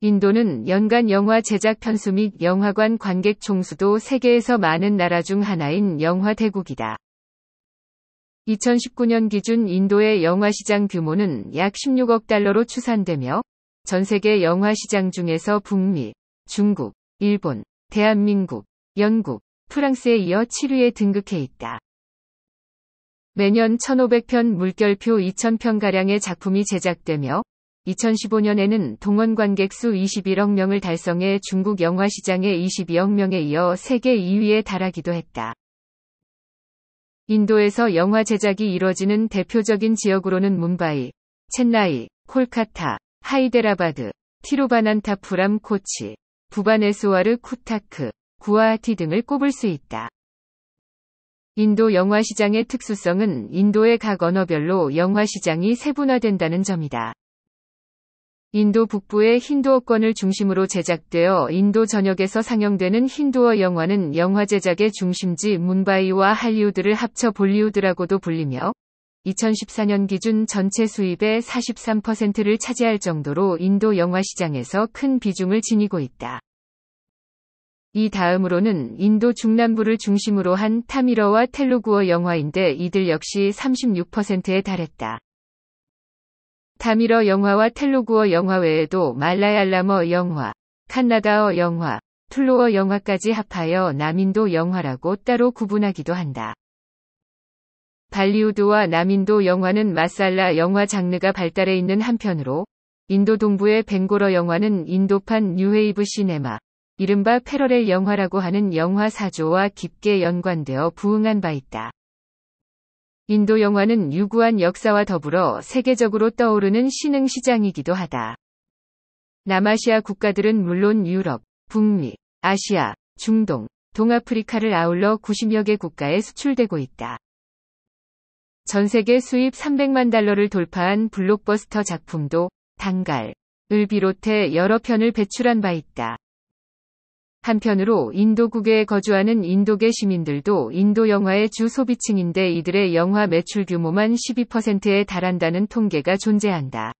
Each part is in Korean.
인도는 연간 영화 제작 편수 및 영화관 관객 총수도 세계에서 많은 나라 중 하나인 영화 대국이다. 2019년 기준 인도의 영화 시장 규모는 약 16억 달러로 추산되며 전 세계 영화 시장 중에서 북미, 중국, 일본, 대한민국, 영국, 프랑스에 이어 7위에 등극해 있다. 매년 1,500편 물결표 2,000편가량의 작품이 제작되며 2015년에는 동원 관객 수 21억 명을 달성해 중국 영화 시장의 22억 명에 이어 세계 2위에 달하기도 했다. 인도에서 영화 제작이 이뤄지는 대표적인 지역으로는 뭄바이, 첸나이, 콜카타, 하이데라바드, 티로바난타푸람 코치, 부바네스와르 쿠타크, 구아하티 등을 꼽을 수 있다. 인도 영화 시장의 특수성은 인도의 각 언어별로 영화 시장이 세분화된다는 점이다. 인도 북부의 힌두어권을 중심으로 제작되어 인도 전역에서 상영되는 힌두어 영화는 영화 제작의 중심지 문바이와 할리우드를 합쳐 볼리우드라고도 불리며 2014년 기준 전체 수입의 43%를 차지할 정도로 인도 영화 시장에서 큰 비중을 지니고 있다. 이 다음으로는 인도 중남부를 중심으로 한 타미러와 텔루구어 영화인데 이들 역시 36%에 달했다. 다미러 영화와 텔로구어 영화 외에도 말라얄람어 영화, 칸나다어 영화, 툴로어 영화까지 합하여 남인도 영화라고 따로 구분하기도 한다. 발리우드와 남인도 영화는 마살라 영화 장르가 발달해 있는 한편으로 인도 동부의 벵고러 영화는 인도판 뉴웨이브 시네마, 이른바 패러렐 영화라고 하는 영화 사조와 깊게 연관되어 부응한 바 있다. 인도 영화는 유구한 역사와 더불어 세계적으로 떠오르는 신흥 시장이기도 하다. 남아시아 국가들은 물론 유럽, 북미, 아시아, 중동, 동아프리카를 아울러 90여 개 국가에 수출되고 있다. 전 세계 수입 300만 달러를 돌파한 블록버스터 작품도 단갈, 을 비롯해 여러 편을 배출한 바 있다. 한편으로 인도국에 거주하는 인도계 시민들도 인도 영화의 주 소비층인데 이들의 영화 매출 규모만 12%에 달한다는 통계가 존재한다.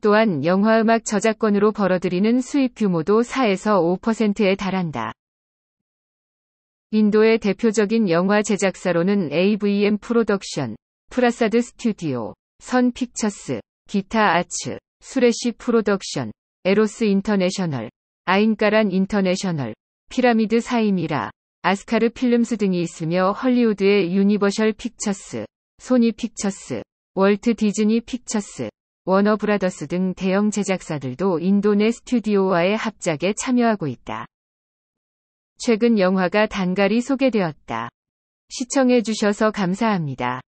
또한 영화음악 저작권으로 벌어들이는 수입 규모도 4에서 5%에 달한다. 인도의 대표적인 영화 제작사로는 AVM 프로덕션, 프라사드 스튜디오, 선 픽처스, 기타 아츠, 수레시 프로덕션, 에로스 인터내셔널, 아인까란 인터내셔널, 피라미드 사임이라, 아스카르 필름스 등이 있으며 헐리우드의 유니버셜 픽처스, 소니 픽처스, 월트 디즈니 픽처스, 워너 브라더스 등 대형 제작사들도 인도 내 스튜디오와의 합작에 참여하고 있다. 최근 영화가 단갈이 소개되었다. 시청해주셔서 감사합니다.